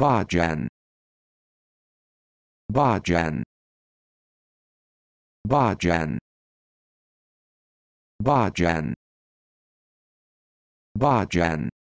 Bajan Bajan Bajan Bajan Bajan